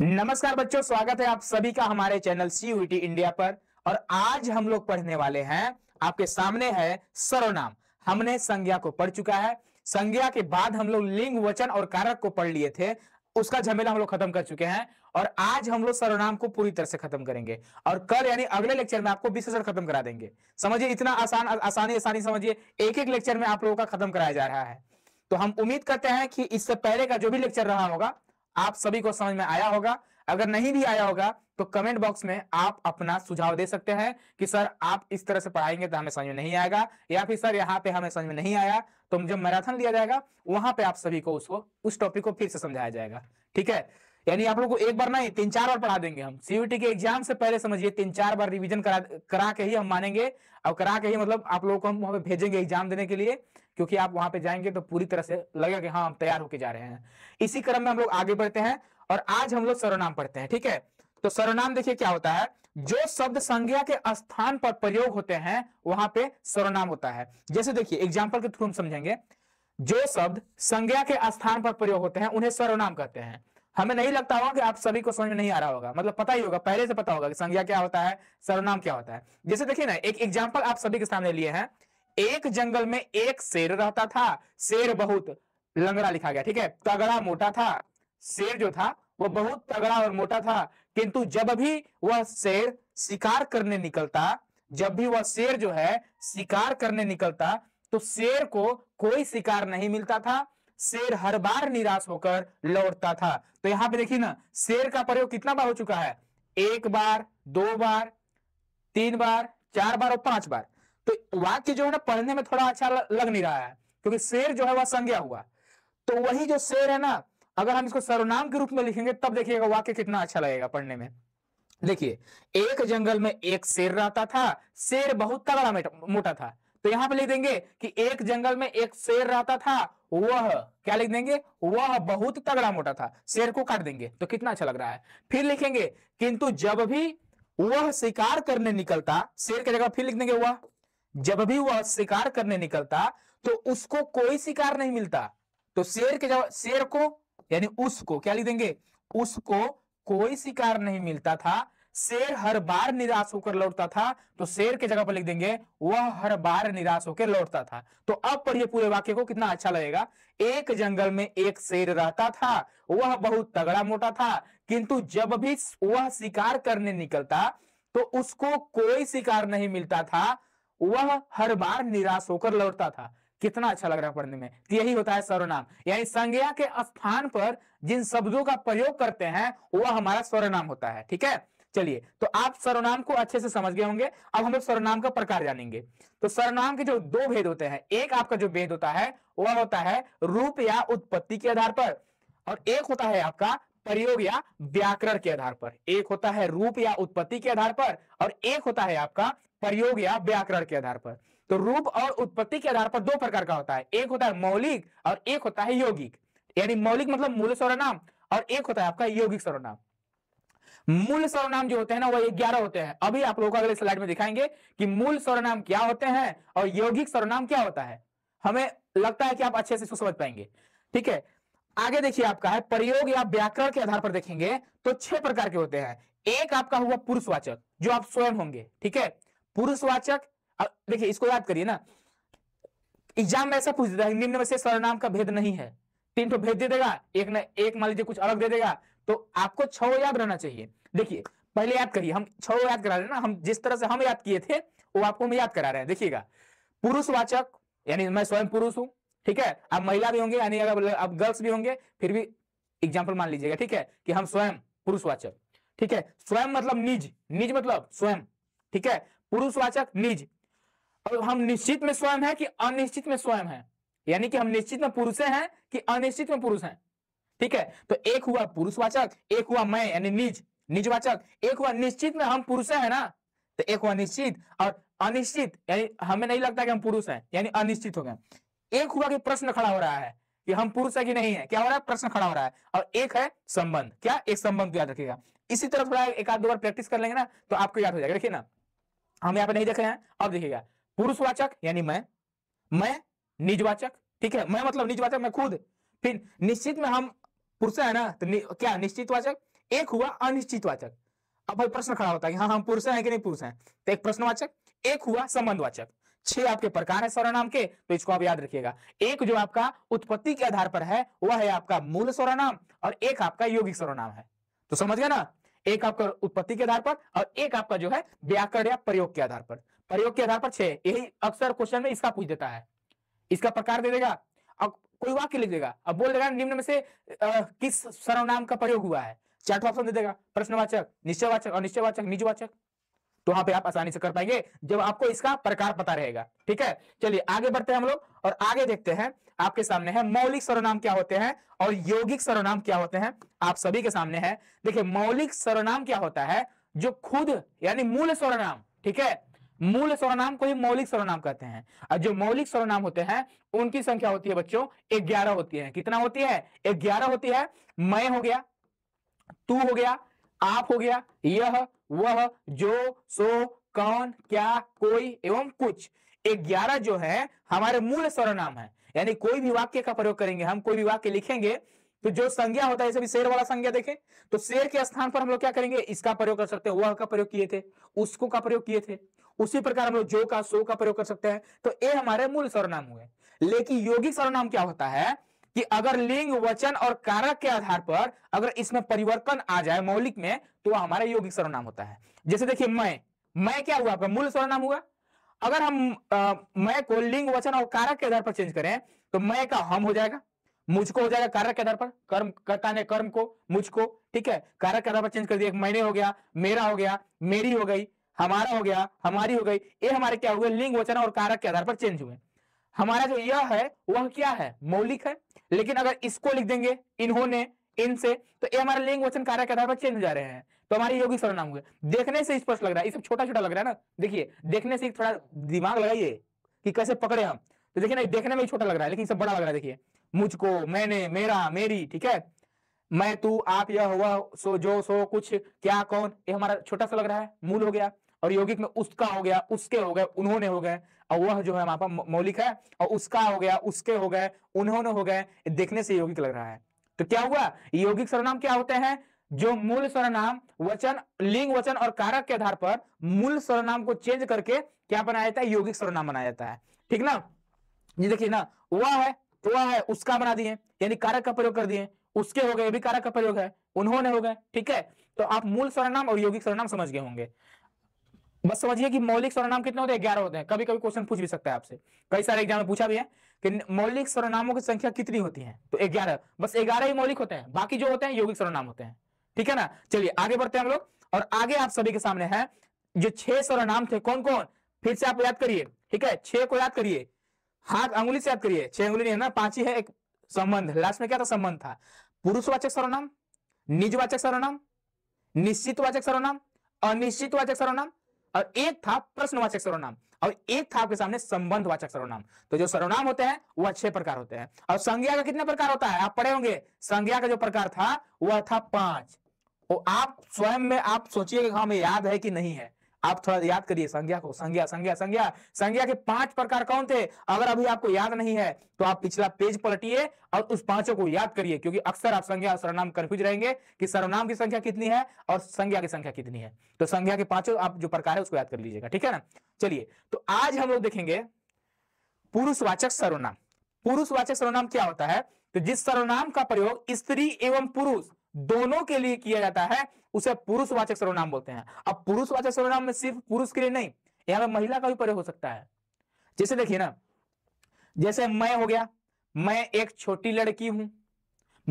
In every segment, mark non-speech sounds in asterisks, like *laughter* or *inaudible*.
नमस्कार बच्चों स्वागत है आप सभी का हमारे चैनल सीयूटी इंडिया e पर और आज हम लोग पढ़ने वाले हैं आपके सामने है सर्वनाम हमने संज्ञा को पढ़ चुका है संज्ञा के बाद हम लोग लिंग वचन और कारक को पढ़ लिए थे उसका झमेला हम लोग खत्म कर चुके हैं और आज हम लोग सर्वनाम को पूरी तरह से खत्म करेंगे और कल यानी अगले लेक्चर में आपको विशेषण खत्म करा देंगे समझिए इतना आसान आसानी आसानी समझिए एक एक लेक्चर में आप लोगों का खत्म कराया जा रहा है तो हम उम्मीद करते हैं कि इससे पहले का जो भी लेक्चर रहा होगा आप सभी को समझ में आया होगा अगर नहीं भी आया होगा तो कमेंट बॉक्स में आप अपना सुझाव दे सकते हैं कि सर आप इस तरह से पढ़ाएंगे तो हमें समझ में नहीं आएगा या फिर सर यहाँ पे हमें समझ में नहीं आया तो जब मैराथन लिया जाएगा वहां पे आप सभी को उसको उस टॉपिक को फिर से समझाया जाएगा ठीक है यानी आप लोग को एक बार नहीं तीन चार बार पढ़ा देंगे हम सीयूटी के एग्जाम से पहले समझिए तीन चार बार रिविजन करा करा के ही हम मानेंगे और करा के ही मतलब आप लोगों को हम वहां भेजेंगे एग्जाम देने के लिए क्योंकि आप वहां पे जाएंगे तो पूरी तरह से लगेगा कि हाँ हम तैयार होके जा रहे हैं इसी क्रम में हम लोग आगे बढ़ते हैं और आज हम लोग सर्वनाम पढ़ते हैं ठीक है तो सर्वनाम देखिए क्या होता है जो शब्द संज्ञा के स्थान पर प्रयोग होते हैं वहां पे सर्वनाम होता है जैसे देखिए एग्जाम्पल के थ्रू हम समझेंगे जो शब्द संज्ञा के स्थान पर प्रयोग होते हैं उन्हें सर्वनाम कहते हैं हमें नहीं लगता होगा कि आप सभी को समझ में नहीं आ रहा होगा मतलब पता ही होगा पहले से पता होगा कि संज्ञा क्या होता है सर्वनाम क्या होता है जैसे देखिए ना एक एग्जाम्पल आप सभी के सामने लिए हैं एक जंगल में एक शेर रहता था शेर बहुत लंगड़ा लिखा गया ठीक है तगड़ा मोटा था शेर जो था वो बहुत तगड़ा और मोटा था किंतु जब भी वह शेर शिकार करने निकलता जब भी वह शेर जो है शिकार करने निकलता तो शेर को कोई शिकार नहीं मिलता था शेर हर बार निराश होकर लौटता था तो यहां पे देखिए ना शेर का प्रयोग कितना बार हो चुका है एक बार दो बार तीन बार चार बार और पांच बार तो वाक्य जो है ना पढ़ने में थोड़ा अच्छा लग नहीं रहा है क्योंकि शेर जो है वह संज्ञा हुआ तो वही जो शेर है ना अगर हम इसको सर्वनाम के रूप में लिखेंगे तब देखिएगा वाक्य कितना अच्छा लगेगा पढ़ने में देखिए एक जंगल में एक शेर रहता था शेर बहुत तगड़ा मोटा था तो यहां पे लिख देंगे कि एक जंगल में एक शेर रहता था वह क्या लिख देंगे वह बहुत तगड़ा मोटा था शेर को काट देंगे तो कितना अच्छा लग रहा है फिर लिखेंगे किंतु जब भी वह शिकार करने निकलता शेर की जगह फिर लिख देंगे वह जब भी वह शिकार करने निकलता तो उसको कोई शिकार नहीं मिलता तो शेर के जब शेर को यानी उसको क्या लिख देंगे उसको कोई शिकार नहीं मिलता था शेर हर बार निराश होकर लौटता था तो शेर के जगह पर लिख देंगे वह हर बार निराश होकर लौटता था तो अब पढ़िए पूरे वाक्य को कितना अच्छा लगेगा एक जंगल में एक शेर रहता था वह बहुत तगड़ा मोटा था किंतु जब भी वह शिकार करने निकलता तो उसको कोई शिकार नहीं मिलता था वह हर बार निराश होकर लौटता था कितना अच्छा लग रहा है पढ़ने में तो यही होता है सर्वनाम यानी संज्ञा के स्थान पर जिन शब्दों का प्रयोग करते हैं वह हमारा सर्वनाम होता है ठीक है चलिए तो आप सर्वनाम को अच्छे से समझ गए होंगे अब हम लोग सर्वनाम का प्रकार जानेंगे तो सर्वनाम के जो दो भेद होते हैं एक आपका जो भेद होता है वह होता है रूप या उत्पत्ति के आधार पर और एक होता है आपका प्रयोग या व्याकरण के आधार पर एक होता है रूप या उत्पत्ति के आधार पर और एक होता है आपका प्रयोग या व्याकरण के आधार पर तो रूप और उत्पत्ति के आधार पर दो प्रकार का होता है एक होता है मौलिक और एक होता है यौगिक यानी मौलिक मतलब मूल सर्वनाम और एक होता है आपका यौगिक सर्वनाम मूल सर्वनाम जो होते हैं ना वह ग्यारह होते हैं अभी आप लोगों को अगले स्लाइड में दिखाएंगे कि मूल सर्वनाम क्या होते हैं और यौगिक सर्वनाम क्या होता है हमें लगता है कि आप अच्छे से समझ पाएंगे ठीक है आगे देखिए आपका है प्रयोग या व्याकरण के आधार पर देखेंगे तो छह प्रकार के होते हैं एक आपका हुआ पुरुषवाचक जो आप स्वयं होंगे ठीक है पुरुषवाचक देखिए इसको याद करिए ना एग्जाम में ऐसा पूछ देता है निम्न में से सर्वनाम का भेद नहीं है तीन तो भेद दे देगा एक ना एक मान लीजिए कुछ अलग दे देगा तो आपको छ याद रहना चाहिए देखिए पहले याद करिए हम छो याद करा रहे ना हम जिस तरह से हम याद किए थे वो आपको हम याद करा रहे हैं देखिएगा पुरुषवाचक यानी मैं स्वयं पुरुष हूं ठीक है आप महिला भी होंगे यानी अगर आप गर्ल्स भी होंगे फिर भी एग्जाम्पल मान लीजिएगा ठीक है कि हम स्वयं पुरुषवाचक ठीक है स्वयं मतलब निज निज मतलब स्वयं ठीक है पुरुषवाचक निज और हम निश्चित में स्वयं है कि अनिश्चित में स्वयं है यानी कि हम निश्चित में पुरुष हैं कि अनिश्चित में पुरुष हैं ठीक है तो एक हुआ पुरुषवाचक एक हुआ मैं यानी निज निजवाचक एक हुआ निश्चित में हम पुरुष है ना तो एक हुआ निश्चित और अनिश्चित यानी हमें नहीं लगता कि हम पुरुष है यानी अनिश्चित हो गए एक हुआ कि प्रश्न खड़ा हो रहा है कि हम पुरुष है कि नहीं है क्या हो रहा है प्रश्न खड़ा हो रहा है और एक है संबंध क्या एक संबंध याद रखिएगा इसी तरह थोड़ा एक आध दो बार प्रैक्टिस कर लेंगे ना तो आपको याद हो जाएगा देखिए ना हम यहाँ पे नहीं देख रहे हैं अब देखिएगा पुरुषवाचक यानी मैं मैं निजवाचक ठीक है मैं मतलब निजवाचक मैं खुद फिर निश्चित में हम पुरुष है ना तो नि, क्या निश्चित वाचक एक हुआ अनिश्चित वाचक अब भाई प्रश्न खड़ा होता है हाँ हम पुरुष हैं कि नहीं पुरुष हैं तो एक प्रश्नवाचक एक हुआ संबंधवाचक छह आपके प्रकार है स्वरनाम के तो इसको आप याद रखिएगा एक जो आपका उत्पत्ति के आधार पर है वह है आपका मूल स्वरनाम और एक आपका योगिक स्वरनाम है तो समझ गया ना एक आपका उत्पत्ति के आधार पर और एक आपका जो है व्याकरण या प्रयोग के आधार पर प्रयोग के आधार पर छह यही अक्सर क्वेश्चन में इसका पूछ देता है इसका प्रकार दे देगा और कोई वाक्य लिख देगा अब बोल देगा निम्न में से आ, किस सर्वनाम का प्रयोग हुआ है चार्ट ऑप्शन दे देगा प्रश्नवाचक निश्चयवाचक और निश्चयवाचक निजवाचक तो वहां पे आप आसानी से कर पाएंगे जब आपको इसका प्रकार पता रहेगा ठीक है चलिए आगे बढ़ते हैं हम लोग और आगे देखते हैं आपके सामने है मौलिक सर्वनाम क्या होते हैं और यौगिक सर्वनाम क्या होते हैं आप सभी के सामने है देखिए मौलिक सर्वनाम क्या होता है जो खुद यानी मूल सर्वनाम ठीक है मूल सर्वनाम को ही मौलिक सर्वनाम कहते हैं और जो मौलिक सर्वनाम होते हैं उनकी संख्या होती है बच्चों ग्यारह होती है कितना होती है ग्यारह होती है मैं हो गया तू हो गया आप हो गया यह वह जो सो कौन क्या कोई एवं कुछ ग्यारह जो है हमारे मूल सर्वनाम है यानी कोई भी वाक्य का प्रयोग करेंगे हम कोई भी वाक्य लिखेंगे तो जो संज्ञा होता है जैसे शेर वाला संज्ञा देखें तो शेर के स्थान पर हम लोग क्या करेंगे इसका प्रयोग कर सकते हैं वह का प्रयोग किए थे उसको का प्रयोग किए थे उसी प्रकार हम लोग जो का सो का प्रयोग कर सकते हैं तो ये हमारे मूल सर्वनाम हुए लेकिन योगिक सर्वनाम क्या होता है कि अगर लिंग वचन और कारक के आधार पर अगर इसमें परिवर्तन आ जाए मौलिक में तो वह हमारा यौगिक सर्वनाम होता है जैसे देखिए मैं मैं क्या हुआ आपका मूल सर्वनाम हुआ अगर हम आ, मैं को लिंग वचन और कारक के आधार पर चेंज करें तो मैं का हम हो जाएगा मुझको हो जाएगा कारक के आधार पर कर्म कर्ता ने कर्म को मुझको ठीक है कारक के आधार पर चेंज कर दिया मैंने हो गया मेरा हो गया मेरी हो गई हमारा हो गया हमारी हो गई ये हमारे क्या हुए लिंग वचन और कारक के आधार पर चेंज हुए हमारा जो यह है वह क्या है मौलिक है लेकिन अगर इसको लिख देंगे इन्होंने इनसे तो ये हमारे लिंग वचन कार्य के आधार पर चेंज हो जा रहे हैं तो हमारे योगी सर्वनाम हुए देखने से स्पष्ट लग रहा है ये सब छोटा छोटा लग रहा है ना देखिए देखने से थोड़ा दिमाग लगाइए कि कैसे पकड़े हम तो देखिए ना देखने में छोटा लग रहा है लेकिन सब बड़ा लग रहा है देखिए मुझको मैंने मेरा मेरी ठीक है मैं तू आप यह हुआ सो जो सो कुछ क्या कौन ये हमारा छोटा सा लग रहा है मूल हो गया और यौगिक में उसका हो गया उसके हो गए उन्होंने हो गए और वह जो है वहां पर मौलिक है और उसका हो गया उसके हो गए उन्होंने हो गए देखने से यौगिक लग रहा है तो क्या हुआ यौगिक सर्वनाम क्या होते हैं जो मूल सर्वनाम वचन लिंग वचन और कारक के आधार पर मूल सर्वनाम को चेंज करके क्या बनाया जाता है यौगिक सर्वनाम बनाया जाता है ठीक ना ये देखिए ना वह है तो वह है उसका बना दिए यानी कारक का प्रयोग कर दिए उसके हो गए भी कारक का प्रयोग है उन्होंने हो गए ठीक है तो आप मूल सर्वनाम और यौगिक सर्वनाम समझ गए होंगे बस समझिए कि मौलिक सर्वनाम कितने होते हैं ग्यारह होते हैं कभी कभी क्वेश्चन पूछ भी सकता है आपसे कई सारे एग्जाम में पूछा भी है कि मौलिक सर्वनामों की संख्या कितनी होती है तो ग्यारह बस ग्यारह ही मौलिक होते हैं बाकी जो होते हैं यौगिक सर्वनाम होते हैं ठीक है ना चलिए आगे बढ़ते हैं हम लोग और आगे आप सभी के सामने है जो छह सर्वनाम थे कौन कौन फिर से आप याद करिए ठीक है छह को याद करिए हाथ अंगुली से याद करिए छह अंगुली नहीं है ना पांच ही है एक संबंध लास्ट में क्या था संबंध था पुरुषवाचक सर्वनाम निजवाचक सर्वनाम निश्चितवाचक सर्वनाम अनिश्चितवाचक सर्वनाम और एक था प्रश्नवाचक सर्वनाम और एक था आपके सामने संबंधवाचक सर्वनाम तो जो सर्वनाम होते हैं वो अच्छे प्रकार होते हैं और संज्ञा का कितने प्रकार होता है आप पढ़े होंगे संज्ञा का जो प्रकार था वह था पांच और तो आप स्वयं में आप सोचिए हाँ, हमें याद है कि नहीं है आप थोड़ा याद करिए संज्ञा को संज्ञा संज्ञा संज्ञा संज्ञा के पांच प्रकार कौन थे अगर अभी आपको याद नहीं है तो आप पिछला पेज पलटिए और उस पांचों को याद करिए क्योंकि अक्सर आप संज्ञा और सर्वनाम कंफ्यूज रहेंगे कि सर्वनाम की संख्या कितनी है और संज्ञा की संख्या कितनी है तो संज्ञा के पांचों आप जो प्रकार है उसको याद कर लीजिएगा ठीक है ना चलिए तो आज हम लोग देखेंगे पुरुषवाचक सर्वनाम पुरुषवाचक सर्वनाम क्या होता है तो जिस सर्वनाम का प्रयोग स्त्री एवं पुरुष दोनों के लिए किया जाता है उसे पुरुषवाचक सर्वनाम बोलते हैं अब पुरुषवाचक सर्वनाम में सिर्फ पुरुष के लिए नहीं यहाँ पर महिला का भी प्रयोग हो सकता है जैसे देखिए ना जैसे मैं हो गया मैं एक छोटी लड़की हूं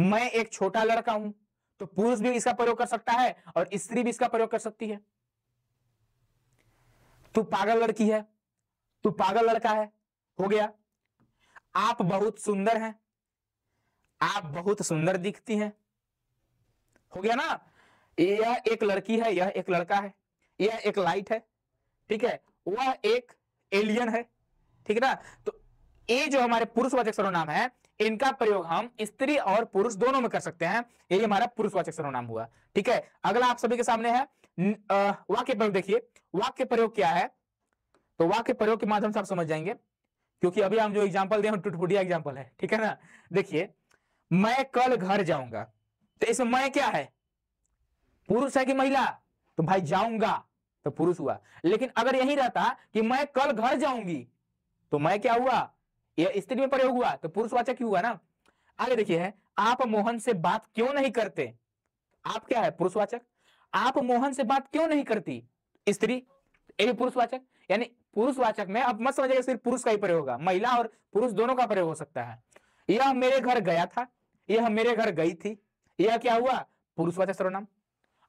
मैं एक छोटा लड़का हूं तो पुरुष भी इसका प्रयोग कर सकता है और स्त्री भी इसका प्रयोग कर सकती है तू पागल लड़की है तू पागल लड़का है हो गया आप बहुत सुंदर हैं आप बहुत सुंदर दिखती हैं हो गया ना यह एक लड़की है यह एक लड़का है यह एक लाइट है ठीक है वह एक एलियन है ठीक है ना तो ये जो हमारे पुरुषवाचक सर्वनाम है इनका प्रयोग हम स्त्री और पुरुष दोनों में कर सकते हैं यही हमारा पुरुषवाचक सर्वनाम हुआ ठीक है अगला आप सभी के सामने है वाक्य प्रयोग देखिए वाक्य प्रयोग क्या है तो वाक्य प्रयोग के माध्यम से आप समझ जाएंगे क्योंकि अभी हम जो एग्जाम्पल दे टूटफुटिया एग्जाम्पल है ठीक है ना देखिए मैं कल घर जाऊंगा तो इसमें मैं क्या है पुरुष है कि महिला तो भाई जाऊंगा तो पुरुष हुआ लेकिन अगर यही रहता कि मैं कल घर जाऊंगी तो मैं क्या हुआ यह स्त्री में प्रयोग हुआ तो पुरुषवाचक क्यों हुआ ना आगे देखिए आप मोहन से बात क्यों नहीं करते आप क्या है पुरुषवाचक आप मोहन से बात क्यों नहीं करती स्त्री ये पुरुषवाचक यानी पुरुषवाचक में आप मत समझिएगा सिर्फ पुरुष का ही प्रयोग होगा महिला और पुरुष दोनों का प्रयोग हो सकता है यह मेरे घर गया था यह मेरे घर गई थी यह क्या हुआ पुरुषवाचक सर्वनाम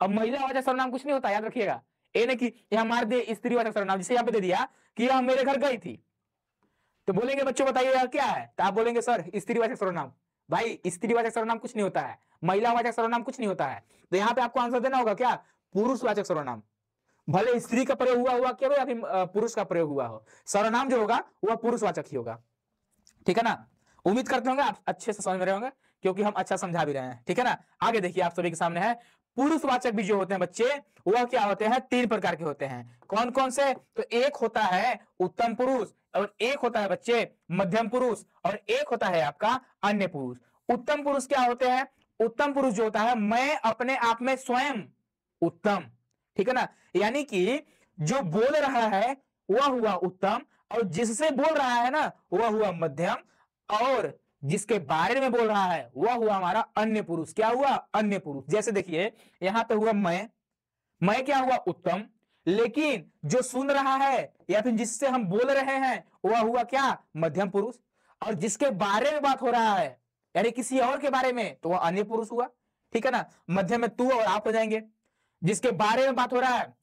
अब महिला वाचक सर्वनाम कुछ नहीं होता याद रखिएगा यानी कि यह मार दे स्त्री वाचक सर्वनाम जिसे यहाँ पे दे दिया कि यह मेरे घर गई थी तो बोलेंगे बच्चों बताइए यह क्या है तो आप बोलेंगे सर स्त्री वाचक सर्वनाम भाई स्त्री वाचक सर्वनाम कुछ नहीं होता है महिला वाचक सर्वनाम कुछ नहीं होता है तो यहाँ पे आपको आंसर देना होगा क्या पुरुष वाचक सर्वनाम भले स्त्री का प्रयोग हुआ हुआ क्या हो या फिर पुरुष का प्रयोग हुआ हो सर्वनाम जो होगा वह पुरुषवाचक ही होगा ठीक है ना उम्मीद करते होंगे आप अच्छे से समझ रहे होंगे क्योंकि हम अच्छा समझा भी रहे हैं ठीक है ना आगे देखिए आप सभी के सामने है पुरुषवाचक भी जो होते हैं बच्चे वह क्या होते हैं तीन प्रकार के होते हैं कौन कौन से तो एक होता है उत्तम पुरुष और एक होता है बच्चे मध्यम पुरुष और एक होता है आपका अन्य पुरुष उत्तम पुरुष क्या होते हैं उत्तम पुरुष जो होता है मैं अपने आप में स्वयं उत्तम ठीक है ना यानी कि जो बोल रहा है वह हुआ उत्तम और जिससे बोल रहा है ना वह हुआ मध्यम और जिसके बारे में बोल रहा है वह हुआ हमारा अन्य पुरुष क्या हुआ अन्य पुरुष जैसे देखिए यहां पे तो हुआ मैं मैं क्या हुआ उत्तम लेकिन जो सुन रहा है या फिर जिससे हम बोल रहे हैं वह हुआ क्या मध्यम पुरुष और जिसके बारे में बात हो रहा है यानी किसी और के बारे में तो वह अन्य पुरुष हुआ ठीक है ना मध्यम में तू और आप हो जाएंगे जिसके बारे में बात हो रहा है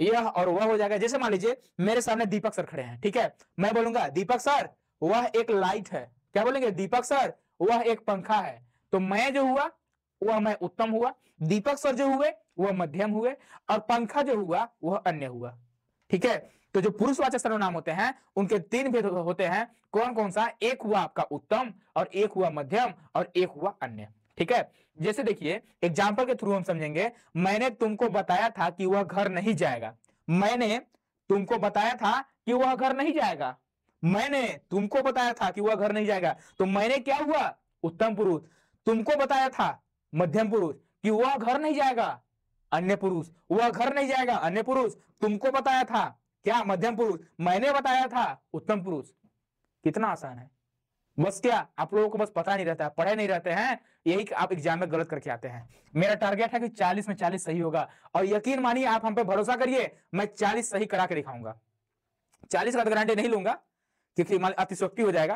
यह और वह हो जाएगा जैसे मान लीजिए मेरे सामने दीपक सर खड़े हैं ठीक है मैं बोलूंगा दीपक सर वह एक लाइट है क्या बोलेंगे दीपक सर वह एक पंखा है तो मैं जो हुआ वह मैं उत्तम हुआ दीपक सर जो हुए वह मध्यम हुए और पंखा जो हुआ वह अन्य हुआ ठीक है तो जो पुरुषवाचक सर्वनाम होते हैं उनके तीन भेद होते हैं कौन कौन सा एक हुआ आपका उत्तम और एक हुआ मध्यम और एक हुआ अन्य ठीक है जैसे देखिए एग्जाम्पल के थ्रू हम समझेंगे मैंने तुमको बताया था कि वह घर नहीं जाएगा मैंने तुमको बताया था कि वह घर नहीं जाएगा मैंने तुमको बताया था कि वह घर नहीं जाएगा तो मैंने क्या हुआ उत्तम पुरुष तुमको बताया था मध्यम पुरुष कि वह घर नहीं जाएगा अन्य पुरुष वह घर नहीं जाएगा अन्य पुरुष तुमको बताया था क्या मध्यम पुरुष मैंने बताया था उत्तम पुरुष कितना आसान है बस क्या आप लोगों को बस पता नहीं रहता है पढ़े नहीं रहते हैं यही आप एग्जाम में गलत करके आते हैं मेरा टारगेट है कि 40 में 40 सही होगा और यकीन मानिए आप हम पे भरोसा करिए मैं 40 सही करा के दिखाऊंगा 40 का तो गारंटी नहीं लूंगा क्योंकि मान अतिशोक्ति हो जाएगा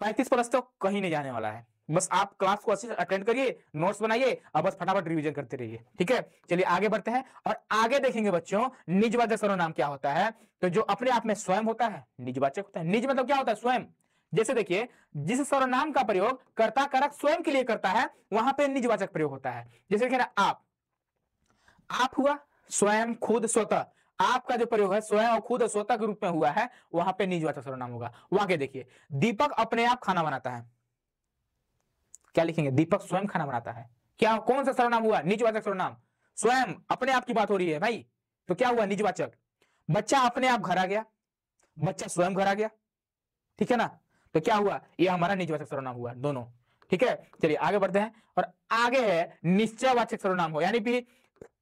पैंतीस प्लस तो कहीं नहीं जाने वाला है बस आप क्लास को अच्छे से अटेंड करिए नोट्स बनाइए और बस फटाफट रिवीजन करते रहिए ठीक है चलिए आगे बढ़ते हैं और आगे देखेंगे बच्चों निजवाचक सर्वनाम क्या होता है तो जो अपने आप में स्वयं होता है निजवाचक होता है निज मतलब क्या होता है स्वयं जैसे देखिए जिस सर्वनाम का प्रयोग कर्ता कारक स्वयं के लिए करता है वहां पर निजवाचक प्रयोग होता है जैसे देखिए ना आप हुआ स्वयं खुद स्वतः आपका जो प्रयोग है स्वयं और खुद स्वतः के रूप में हुआ है वहां पे निज वाचक सर्वनाम होगा वहां के देखिए दीपक अपने आप खाना बनाता है क्या लिखेंगे दीपक स्वयं खाना बनाता है क्या कौन सा सर्वनाम हुआ निजवाचक सर्वनाम स्वयं अपने आप की बात हो रही है भाई तो क्या हुआ निजवाचक बच्चा अपने आप घर आ गया बच्चा स्वयं घर आ गया ठीक है ना तो क्या हुआ ये हमारा निजवाचक सर्वनाम हुआ दोनों ठीक है चलिए आगे बढ़ते हैं और आगे है निश्चयवाचक सर्वनाम हो यानी कि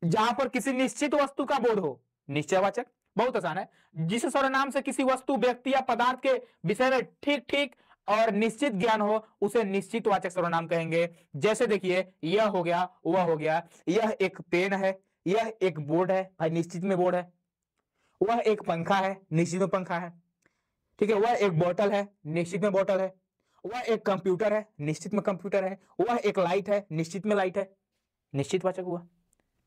जहां पर किसी निश्चित वस्तु का बोध हो निश्चयवाचक बहुत आसान है जिस स्वर नाम से किसी वस्तु व्यक्ति या पदार्थ के विषय में ठीक ठीक और निश्चित ज्ञान हो उसे निश्चित वाचक सर्वनाम कहेंगे जैसे देखिए यह हो गया वह हो गया यह एक पेन है यह एक बोर्ड है भाई निश्चित में बोर्ड है वह एक पंखा है निश्चित में पंखा है ठीक है वह एक बोतल है निश्चित में बोतल है वह एक कंप्यूटर है निश्चित में कंप्यूटर है वह एक लाइट है निश्चित में लाइट है निश्चित वाचक हुआ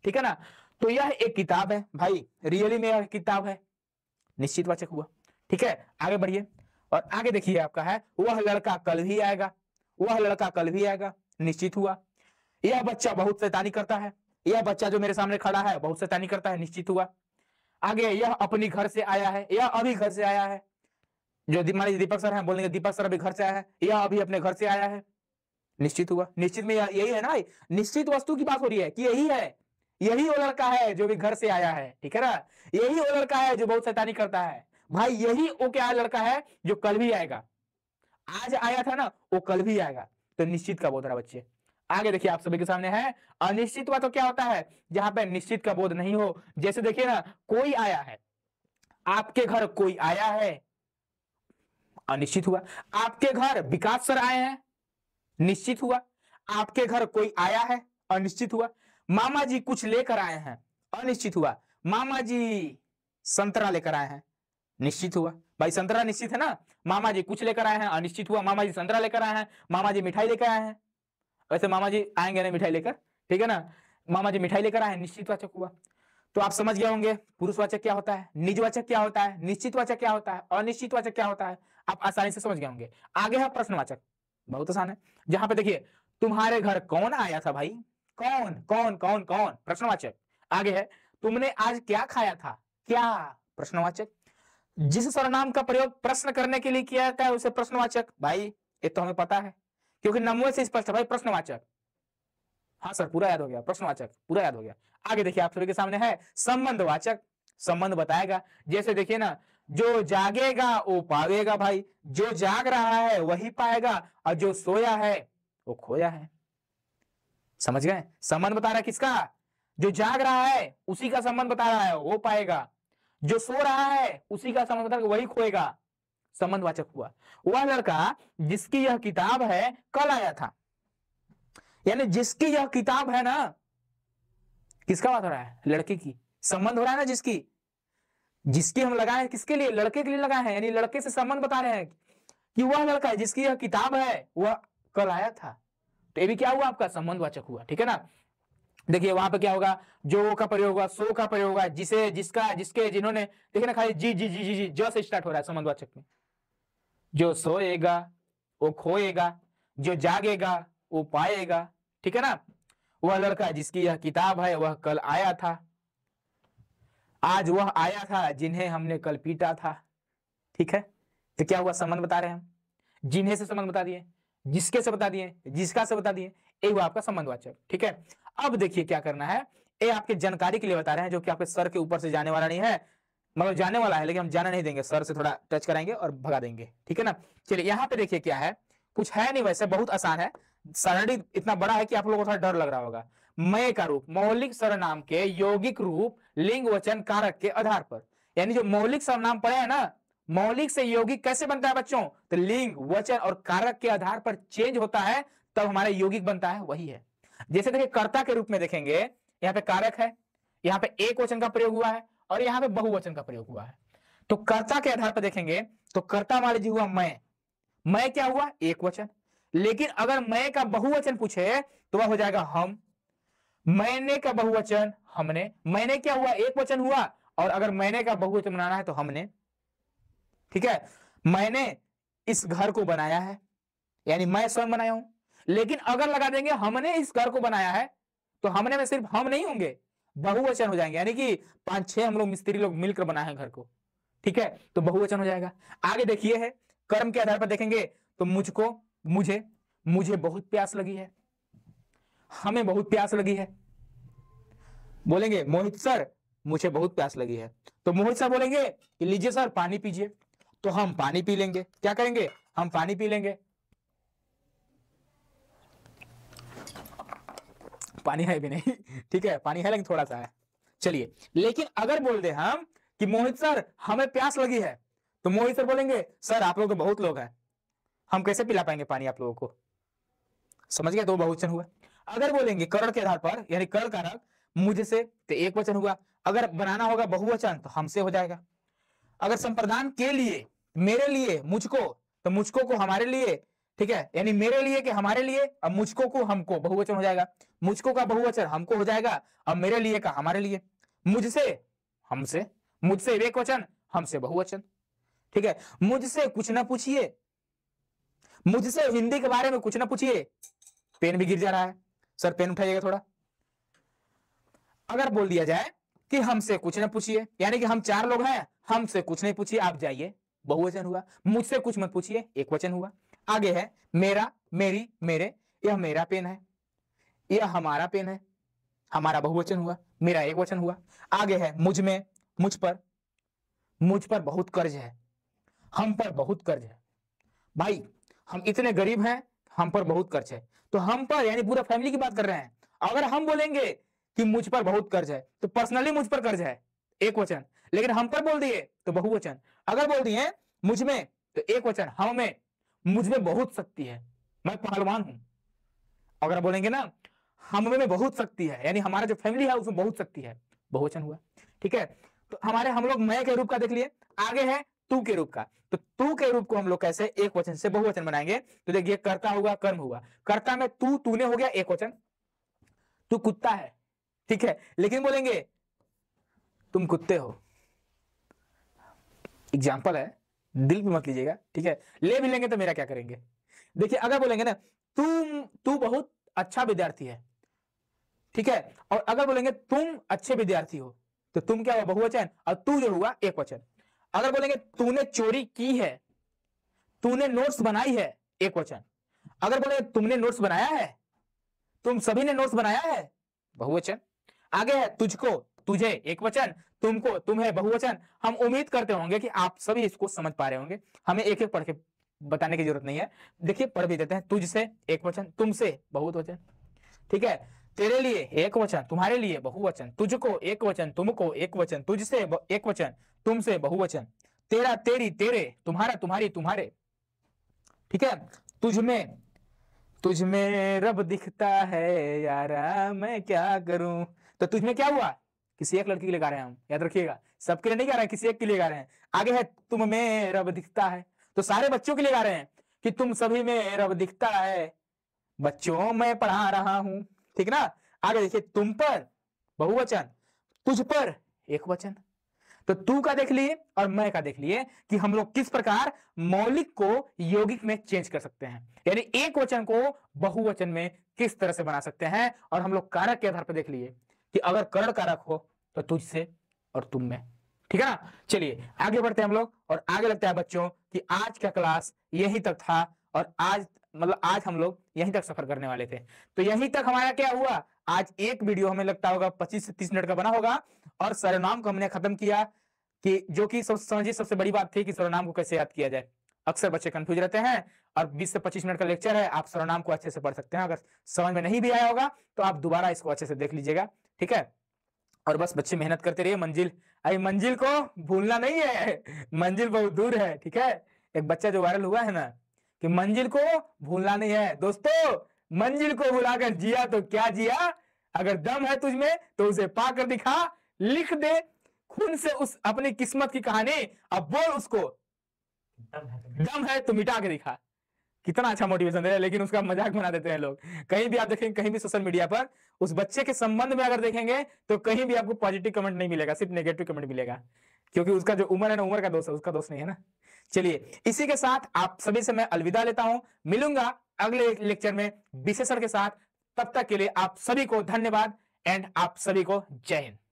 ठीक है ना तो यह एक किताब है भाई रियली में यह किताब है निश्चित वाचक हुआ ठीक है आगे बढ़िए और आगे देखिए आपका है वह लड़का कल भी आएगा वह लड़का कल भी आएगा निश्चित हुआ यह बच्चा बहुत शैतानी करता है यह बच्चा जो मेरे सामने खड़ा है बहुत शैतानी करता है निश्चित हुआ आगे यह अपनी घर से आया है यह अभी घर से आया है जो मान लीजिए दीपक सर है बोलेंगे दीपक सर अभी घर से आया है यह अभी अपने घर से आया है निश्चित हुआ निश्चित में यही है ना निश्चित वस्तु की बात हो रही है कि यही है यही वो लड़का है जो भी घर से आया है ठीक है ना यही वो लड़का है जो बहुत शैतानी करता है भाई यही वो क्या लड़का है जो कल भी आएगा आज आया था ना वो कल भी आएगा तो निश्चित का बोध रहा बच्चे आगे देखिए आप सभी के सामने है अनिश्चित तो क्या होता है जहां पे निश्चित का बोध नहीं हो जैसे देखिए ना कोई आया है आपके घर कोई आया है अनिश्चित हुआ आपके घर विकास सर आए हैं निश्चित हुआ आपके घर कोई आया है अनिश्चित हुआ मामा जी कुछ लेकर आए हैं अनिश्चित हुआ मामा जी संतरा लेकर आए हैं निश्चित हुआ भाई संतरा निश्चित है ना मामा जी कुछ लेकर आए हैं अनिश्चित हुआ मामा जी संतरा लेकर आए हैं मामा जी मिठाई लेकर आए हैं वैसे मामा जी आएंगे ना मिठाई लेकर ठीक है ना मामा जी मिठाई लेकर आए हैं निश्चित वाचक हुआ तो आप समझ गए होंगे पुरुषवाचक क्या होता है निजवाचक क्या होता है निश्चित वाचक क्या होता है अनिश्चित वाचक क्या होता है आप आसानी से समझ गए होंगे आगे है प्रश्नवाचक बहुत आसान है जहां पे देखिए तुम्हारे घर कौन आया था भाई कौन कौन कौन कौन प्रश्नवाचक आगे है तुमने आज क्या खाया था क्या प्रश्नवाचक जिस सर्वनाम का प्रयोग प्रश्न करने के लिए किया जाता है उसे प्रश्नवाचक भाई ये तो हमें पता है क्योंकि नमो से स्पष्ट है भाई प्रश्नवाचक हाँ सर पूरा याद हो गया प्रश्नवाचक पूरा याद हो गया आगे देखिए आप सभी के सामने है संबंधवाचक संबंध बताएगा जैसे देखिए ना जो जागेगा वो पावेगा भाई जो जाग रहा है वही पाएगा और जो सोया है वो खोया है समझ गए संबंध बता रहा है किसका जो जाग रहा है उसी का संबंध बता रहा है वो पाएगा जो सो रहा है उसी का संबंध बता वही खोएगा संबंध वाचक हुआ वह लड़का जिसकी यह किताब है कल आया था यानी जिसकी यह किताब है ना किसका बात हो रहा है लड़के की संबंध हो रहा है ना जिसकी जिसकी हम लगाए किसके लिए लड़के के लिए लगाए हैं यानी लड़के से संबंध बता रहे हैं कि वह लड़का है जिसकी यह किताब है वह कल आया था तो ये भी क्या हुआ आपका संबंधवाचक हुआ ठीक है ना देखिए वहां पे क्या होगा जो का प्रयोग होगा सो का प्रयोग होगा जिसे जिसका जिसके जिन्होंने देखिए ना खाली जी जी जी जी जी जो से स्टार्ट हो रहा है संबंधवाचक में जो सोएगा वो खोएगा जो जागेगा वो पाएगा ठीक है ना वह लड़का जिसकी यह किताब है वह कल आया था आज वह आया था जिन्हें हमने कल पीटा था ठीक है तो क्या हुआ संबंध बता रहे हैं हम जिन्हें से संबंध बता दिए जिसके से बता दिए जिसका से बता दिए ए आपका संबंधवाचक ठीक है अब देखिए क्या करना है ए आपके जानकारी के लिए बता रहे हैं जो कि आपके सर के ऊपर से जाने वाला नहीं है मतलब जाने वाला है लेकिन हम जाना नहीं देंगे सर से थोड़ा टच कराएंगे और भगा देंगे ठीक है ना चलिए यहाँ पे देखिए क्या है कुछ है नहीं वैसे बहुत आसान है सरणी इतना बड़ा है कि आप लोगों को थोड़ा डर लग रहा होगा मय का रूप मौलिक सरनाम के यौगिक रूप लिंग वचन कारक के आधार पर यानी जो मौलिक सरनाम पड़े हैं ना मौलिक से यौगिक कैसे बनता है बच्चों तो लिंग वचन और कारक के आधार पर चेंज होता है तब हमारा यौगिक बनता है वही है जैसे देखिए कर्ता के रूप में देखेंगे यहाँ पे कारक है यहाँ पे एक वचन का प्रयोग हुआ है और यहाँ पे बहुवचन का प्रयोग हुआ है तो कर्ता के आधार पर देखेंगे तो कर्ता मान लीजिए हुआ मैं मैं क्या हुआ एक वचन लेकिन अगर मैं का बहुवचन पूछे तो वह हो जाएगा हम मैंने का बहुवचन हमने मैंने क्या हुआ एक वचन हुआ और अगर मैंने का बहुवचन बनाना है तो हमने ठीक है मैंने इस घर को बनाया है यानी मैं स्वयं बनाया हूं लेकिन अगर लगा देंगे हमने इस घर को बनाया है तो हमने में सिर्फ हम नहीं होंगे बहुवचन हो जाएंगे यानी कि पांच छह हम लोग मिस्त्री लोग मिलकर बनाए हैं घर को ठीक है तो बहुवचन हो जाएगा आगे देखिए है कर्म के आधार पर देखेंगे तो मुझको मुझे मुझे बहुत प्यास लगी है हमें बहुत प्यास लगी है बोलेंगे मोहित सर मुझे बहुत प्यास लगी है तो मोहित सर बोलेंगे कि लीजिए सर पानी पीजिए तो हम पानी पी लेंगे क्या करेंगे हम पानी पी लेंगे पानी है भी नहीं *laughs* ठीक है पानी है लेकिन थोड़ा सा है चलिए लेकिन अगर बोल दे हम कि मोहित सर हमें प्यास लगी है तो मोहित सर बोलेंगे सर आप लोग तो बहुत लोग हैं हम कैसे पिला पाएंगे पानी आप लोगों को समझ गया दो बहुवचन हुआ अगर बोलेंगे करण के आधार पर यानी कर कारक मुझे से तो एक वचन हुआ अगर बनाना होगा बहुवचन तो हमसे हो जाएगा अगर संप्रदान के लिए मेरे लिए मुझको तो मुझको को हमारे लिए ठीक है यानी मेरे लिए के हमारे लिए अब मुझको को हमको बहुवचन हो जाएगा मुझको का बहुवचन हमको हो जाएगा अब मेरे लिए का हमारे लिए मुझसे हमसे मुझसे एक वचन हमसे बहुवचन ठीक है मुझसे कुछ ना पूछिए मुझसे हिंदी के बारे में कुछ ना पूछिए पेन भी गिर जा रहा है सर पेन उठाइएगा थोड़ा अगर बोल दिया जाए कि हमसे कुछ ना पूछिए यानी कि हम चार लोग हैं हमसे कुछ नहीं पूछिए आप जाइए बहुवचन हुआ मुझसे कुछ मत पूछिए एक वचन हुआ आगे है मेरा मेरी मेरे यह मेरा पेन है यह हमारा पेन है हमारा बहुवचन हुआ मेरा एक वचन हुआ आगे है मुझ में मुझ पर मुझ पर बहुत कर्ज है हम पर बहुत कर्ज है भाई हम इतने गरीब हैं हम पर बहुत कर्ज है तो हम पर यानी पूरा फैमिली की बात कर रहे हैं अगर हम बोलेंगे कि मुझ पर बहुत कर्ज है तो पर्सनली मुझ पर कर्ज है एक वचन लेकिन हम पर बोल दिए तो बहुवचन अगर बोल दिए मुझ में तो एक वचन हम में मुझ में बहुत शक्ति है मैं पहलवान हूं अगर बोलेंगे ना हम में बहुत शक्ति है यानी हमारा जो फैमिली है उसमें बहुत शक्ति है बहुवचन हुआ ठीक है तो हमारे हम लोग मैं के रूप का देख लिए आगे है तू के रूप का तो तू के रूप को हम लोग कैसे एक वचन से बहुवचन बनाएंगे तो देखिए कर्ता हुआ कर्म हुआ कर्ता में तू तूने हो गया एक वचन तू कुत्ता है ठीक है लेकिन बोलेंगे तुम कुत्ते हो एग्जाम्पल है दिल भी मत लीजिएगा ठीक है ले भी लेंगे तो मेरा क्या करेंगे देखिए अगर बोलेंगे ना तुम तू बहुत अच्छा विद्यार्थी है ठीक है और अगर बोलेंगे तुम अच्छे विद्यार्थी हो तो तुम क्या हुआ बहुवचन और तू जो हुआ एक वचन अगर बोलेंगे तूने चोरी की है तूने नोट्स बनाई है एक वचन अगर बोलेंगे तुमने नोट्स बनाया है तुम सभी ने नोट्स बनाया है बहुवचन आगे है तुझको तुझे एक वचन तुमको तुम्हें बहुवचन हम उम्मीद करते होंगे कि आप सभी इसको समझ पा रहे होंगे हमें एक एक पढ़ के बताने की जरूरत नहीं है देखिए पढ़ भी देते हैं तुझसे एक वचन तुमसे बहुत वचन ठीक है तेरे लिए एक वचन तुम्हारे लिए बहुवचन तुझको एक वचन तुमको एक वचन तुझसे एक वचन तुमसे बहुवचन तेरा तेरी तेरे तुम्हारा तुम्हारी तुम्हारे ठीक है तुझ में तुझ में रब दिखता है यारा मैं क्या करूं तो तुझ में क्या हुआ किसी एक लड़की के लिए गा रहे हैं हम याद रखिएगा सबके लिए नहीं गा रहे हैं किसी एक के लिए गा रहे हैं आगे है तुम में रब दिखता है तो सारे बच्चों के लिए गा रहे हैं कि तुम सभी में रब दिखता है बच्चों में पढ़ा रहा हूं ठीक ना आगे देखिए तुम पर बहुवचन तुझ पर एक वचन तो तू का देख लिए और मैं का देख लिए कि हम लोग किस प्रकार मौलिक को यौगिक में चेंज कर सकते हैं यानी एक वचन को बहुवचन में किस तरह से बना सकते हैं और हम लोग कारक के आधार पर देख लिए कि अगर कर्ण कारक हो तो तुझसे और तुम में ठीक है ना चलिए आगे बढ़ते हैं हम लोग और आगे लगता है बच्चों कि आज का क्लास यही तक था और आज मतलब आज हम लोग यहीं तक सफर करने वाले थे तो यहीं तक हमारा क्या हुआ आज एक वीडियो हमें लगता होगा 25 से 30 मिनट का बना होगा और सर्वनाम को हमने खत्म किया कि जो कि समझिए सबसे बड़ी बात थी कि सर्वनाम को कैसे याद किया जाए अक्सर बच्चे कंफ्यूज रहते हैं और 20 से 25 मिनट का लेक्चर है आप सरोनाम को अच्छे से पढ़ सकते हैं अगर समझ में नहीं भी आया होगा तो आप दोबारा इसको अच्छे से देख लीजिएगा ठीक है और बस बच्चे मेहनत करते रहिए मंजिल अरे मंजिल को भूलना नहीं है मंजिल बहुत दूर है ठीक है एक बच्चा जो वायरल हुआ है ना कि मंजिल को भूलना नहीं है दोस्तों मंजिल को भुलाकर जिया तो क्या जिया अगर दम है तुझमें तो उसे पाकर दिखा लिख दे खुद से उस अपनी किस्मत की कहानी अब बोल उसको दम है तो, तो मिटा के दिखा कितना अच्छा मोटिवेशन दे रहा है लेकिन उसका मजाक बना देते हैं लोग कहीं भी आप देखेंगे कहीं भी सोशल मीडिया पर उस बच्चे के संबंध में अगर देखेंगे तो कहीं भी आपको पॉजिटिव कमेंट नहीं मिलेगा सिर्फ नेगेटिव कमेंट मिलेगा क्योंकि उसका जो उम्र है ना उम्र का दोस्त है उसका दोस्त नहीं है ना चलिए इसी के साथ आप सभी से मैं अलविदा लेता हूं मिलूंगा अगले लेक्चर में विशेषण के साथ तब तक के लिए आप सभी को धन्यवाद एंड आप सभी को जय हिंद